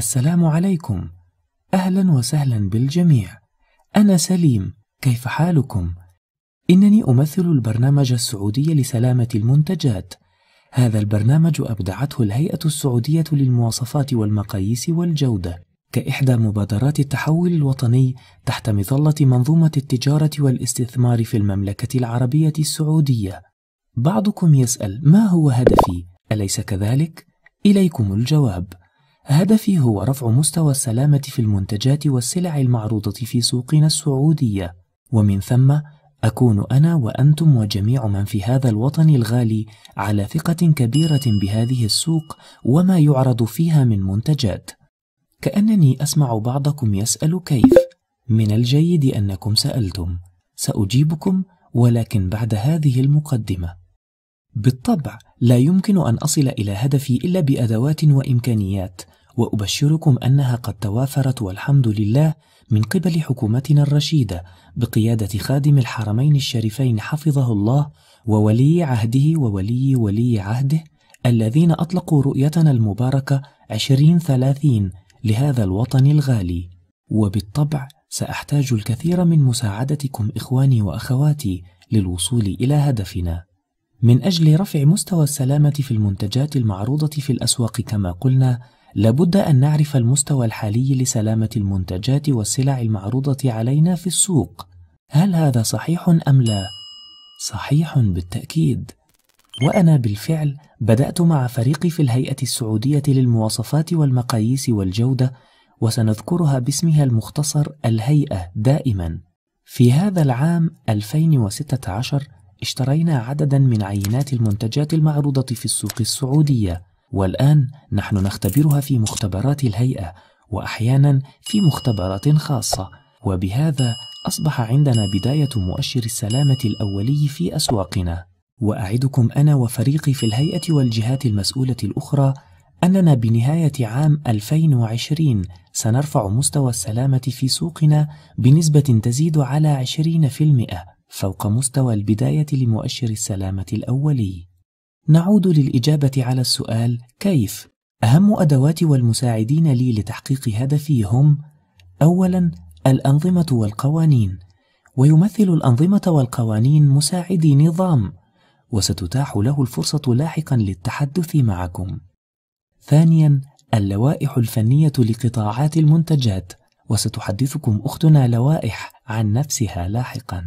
السلام عليكم اهلا وسهلا بالجميع انا سليم كيف حالكم انني امثل البرنامج السعودي لسلامه المنتجات هذا البرنامج ابدعته الهيئه السعوديه للمواصفات والمقاييس والجوده كاحدى مبادرات التحول الوطني تحت مظله منظومه التجاره والاستثمار في المملكه العربيه السعوديه بعضكم يسال ما هو هدفي اليس كذلك اليكم الجواب هدفي هو رفع مستوى السلامة في المنتجات والسلع المعروضة في سوقنا السعودية، ومن ثم أكون أنا وأنتم وجميع من في هذا الوطن الغالي على ثقة كبيرة بهذه السوق وما يعرض فيها من منتجات. كأنني أسمع بعضكم يسأل كيف، من الجيد أنكم سألتم، سأجيبكم ولكن بعد هذه المقدمة. بالطبع لا يمكن أن أصل إلى هدفي إلا بأدوات وإمكانيات، وأبشركم أنها قد توافرت والحمد لله من قبل حكومتنا الرشيدة بقيادة خادم الحرمين الشريفين حفظه الله وولي عهده وولي ولي عهده الذين أطلقوا رؤيتنا المباركة 2030 لهذا الوطن الغالي وبالطبع سأحتاج الكثير من مساعدتكم إخواني وأخواتي للوصول إلى هدفنا من أجل رفع مستوى السلامة في المنتجات المعروضة في الأسواق كما قلنا لابد أن نعرف المستوى الحالي لسلامة المنتجات والسلع المعروضة علينا في السوق. هل هذا صحيح أم لا؟ صحيح بالتأكيد. وأنا بالفعل بدأت مع فريقي في الهيئة السعودية للمواصفات والمقاييس والجودة وسنذكرها باسمها المختصر الهيئة دائما. في هذا العام 2016 اشترينا عددا من عينات المنتجات المعروضة في السوق السعودية والآن نحن نختبرها في مختبرات الهيئة وأحيانا في مختبرات خاصة وبهذا أصبح عندنا بداية مؤشر السلامة الأولي في أسواقنا وأعدكم أنا وفريقي في الهيئة والجهات المسؤولة الأخرى أننا بنهاية عام 2020 سنرفع مستوى السلامة في سوقنا بنسبة تزيد على 20% فوق مستوى البداية لمؤشر السلامة الأولي نعود للإجابة على السؤال كيف؟ أهم أدوات والمساعدين لي لتحقيق هدفي هم أولاً الأنظمة والقوانين ويمثل الأنظمة والقوانين مساعدي نظام وستتاح له الفرصة لاحقا للتحدث معكم ثانيا اللوائح الفنية لقطاعات المنتجات وستحدثكم أختنا لوائح عن نفسها لاحقا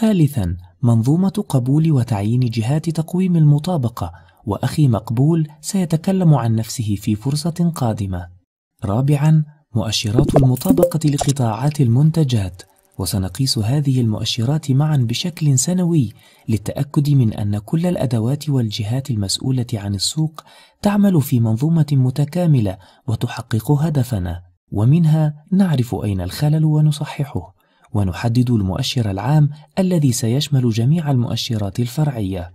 ثالثا منظومة قبول وتعيين جهات تقويم المطابقة وأخي مقبول سيتكلم عن نفسه في فرصة قادمة رابعا مؤشرات المطابقة لقطاعات المنتجات وسنقيس هذه المؤشرات معا بشكل سنوي للتأكد من أن كل الأدوات والجهات المسؤولة عن السوق تعمل في منظومة متكاملة وتحقق هدفنا ومنها نعرف أين الخلل ونصححه ونحدد المؤشر العام الذي سيشمل جميع المؤشرات الفرعية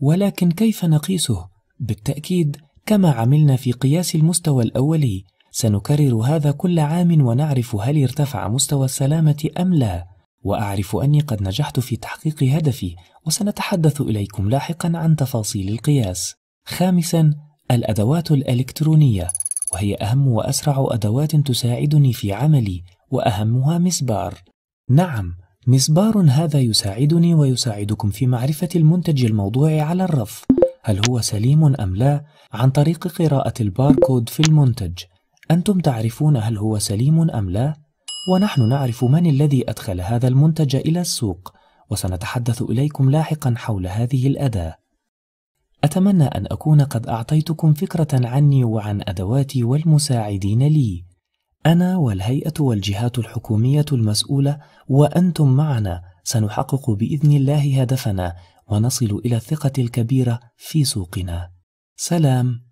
ولكن كيف نقيسه؟ بالتأكيد كما عملنا في قياس المستوى الأولي سنكرر هذا كل عام ونعرف هل ارتفع مستوى السلامة أم لا وأعرف أني قد نجحت في تحقيق هدفي وسنتحدث إليكم لاحقا عن تفاصيل القياس خامسا الأدوات الإلكترونية وهي أهم وأسرع أدوات تساعدني في عملي وأهمها مسبار نعم مسبار هذا يساعدني ويساعدكم في معرفة المنتج الموضوع على الرف هل هو سليم أم لا عن طريق قراءة الباركود في المنتج أنتم تعرفون هل هو سليم أم لا ونحن نعرف من الذي أدخل هذا المنتج إلى السوق وسنتحدث إليكم لاحقا حول هذه الأداة أتمنى أن أكون قد أعطيتكم فكرة عني وعن أدواتي والمساعدين لي أنا والهيئة والجهات الحكومية المسؤولة وأنتم معنا سنحقق بإذن الله هدفنا ونصل إلى الثقة الكبيرة في سوقنا. سلام.